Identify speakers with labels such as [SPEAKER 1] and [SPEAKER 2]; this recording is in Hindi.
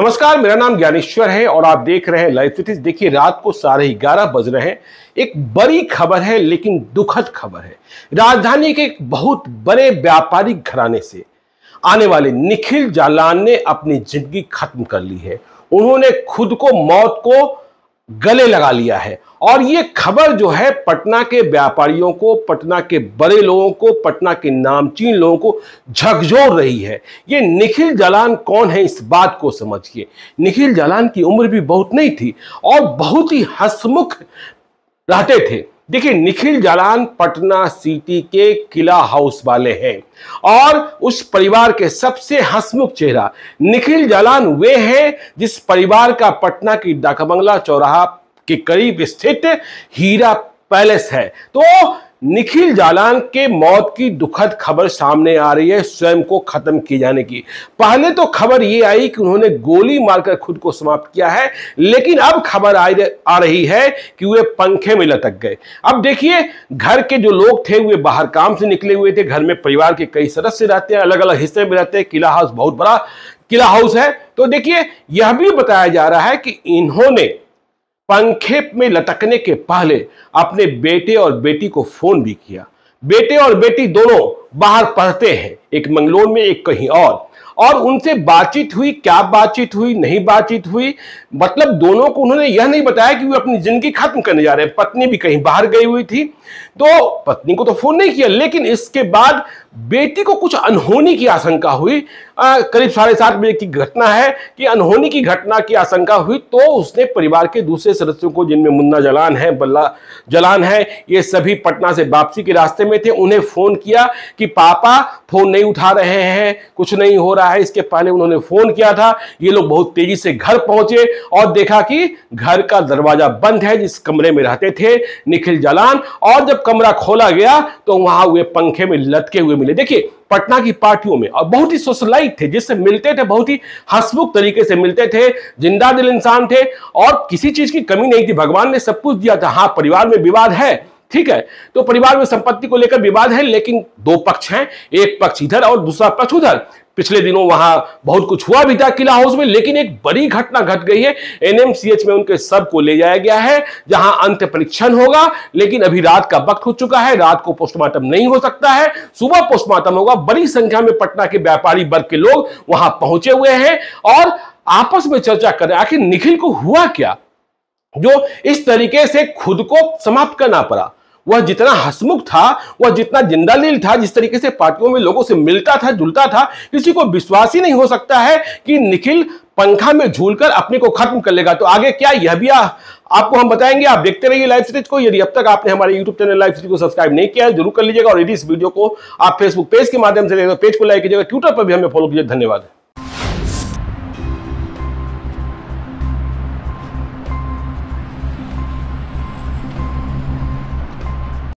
[SPEAKER 1] नमस्कार मेरा नाम ज्ञानेश्वर है और आप देख रहे हैं लाइव सिटीज देखिए रात को साढ़े ग्यारह बज रहे हैं एक बड़ी खबर है लेकिन दुखद खबर है राजधानी के एक बहुत बड़े व्यापारिक घराने से आने वाले निखिल जालान ने अपनी जिंदगी खत्म कर ली है उन्होंने खुद को मौत को गले लगा लिया है और ये खबर जो है पटना के व्यापारियों को पटना के बड़े लोगों को पटना के नामचीन लोगों को झकझोर रही है ये निखिल जलान कौन है इस बात को समझिए निखिल जलान की उम्र भी बहुत नहीं थी और बहुत ही हसमुख रहते थे देखिए निखिल जालान पटना सिटी के किला हाउस वाले हैं और उस परिवार के सबसे हसमुख चेहरा निखिल जालान वे हैं जिस परिवार का पटना की डाकबंगला चौराहा के करीब स्थित हीरा पैलेस है तो निखिल जालान के मौत की दुखद खबर सामने आ रही है स्वयं को खत्म किए जाने की पहले तो खबर ये आई कि उन्होंने गोली मारकर खुद को समाप्त किया है लेकिन अब खबर आ रही है कि वे पंखे में लटक गए अब देखिए घर के जो लोग थे वे बाहर काम से निकले हुए थे घर में परिवार के कई सदस्य रहते हैं अलग अलग हिस्से में रहते हैं किला हाउस बहुत बड़ा किला हाउस है तो देखिए यह भी बताया जा रहा है कि इन्होंने पंखेप में लटकने के पहले अपने बेटे और बेटी को फोन भी किया बेटे और बेटी दोनों बाहर पढ़ते हैं एक मंगलोर में एक कहीं और और उनसे बातचीत हुई क्या बातचीत हुई नहीं बातचीत हुई मतलब दोनों को उन्होंने यह नहीं बताया कि वे अपनी जिंदगी खत्म करने जा रहे हैं पत्नी भी कहीं बाहर गई हुई थी तो पत्नी को तो फोन नहीं किया लेकिन इसके बाद बेटी को कुछ अनहोनी की आशंका हुई आ, करीब साढ़े सात बजे की घटना है कि अनहोनी की घटना की आशंका हुई तो उसने परिवार के दूसरे सदस्यों को जिनमें मुन्ना जलान है बल्ला जलान है ये सभी पटना से वापसी के रास्ते में थे उन्हें फोन किया कि पापा फोन नहीं उठा रहे हैं कुछ नहीं हो रहा है इसके पहले उन्होंने फोन किया था ये लोग बहुत तेजी से घर पहुंचे और देखा कि घर का दरवाजा बंद है जिस कमरे में रहते थे निखिल जलान और जब कमरा खोला गया तो वहां हुए पंखे में लटके हुए मिले देखिए पटना की पार्टियों में और बहुत ही सोशलाइट थे जिससे मिलते थे बहुत ही हसमुख तरीके से मिलते थे जिंदा दिल इंसान थे और किसी चीज की कमी नहीं थी भगवान ने सब कुछ दिया था हाँ परिवार में विवाद है ठीक है तो परिवार में संपत्ति को लेकर विवाद है लेकिन दो पक्ष हैं एक पक्ष इधर और दूसरा पक्ष उधर पिछले दिनों वहां बहुत कुछ हुआ भी था किला हाउस में लेकिन एक बड़ी घटना घट गट गई है एनएमसीएच में उनके सब को ले जाया गया है जहां अंत परीक्षण होगा लेकिन अभी रात का वक्त हो चुका है रात को पोस्टमार्टम नहीं हो सकता है सुबह पोस्टमार्टम होगा बड़ी संख्या में पटना के व्यापारी वर्ग के लोग वहां पहुंचे हुए हैं और आपस में चर्चा करें आखिर निखिल को हुआ क्या जो इस तरीके से खुद को समाप्त करना पड़ा वह जितना हसमुख था वह जितना जिंदालील था जिस तरीके से पार्टियों में लोगों से मिलता था जुलता था किसी को विश्वास ही नहीं हो सकता है कि निखिल पंखा में झूलकर अपने को खत्म कर लेगा तो आगे क्या यह भी आ, आपको हम बताएंगे आप देखते रहिए लाइव सीरीज को यदि अब तक आपने हमारे यूट्यूब चैनल लाइव सीरीज को सब्सक्राइब नहीं किया है जरूर कर लीजिएगा और यदि इस वीडियो को आप फेसबुक पेज के माध्यम से पेज तो को लाइक कीजिएगा ट्विटर पर भी हमें फॉलो कीजिए धन्यवाद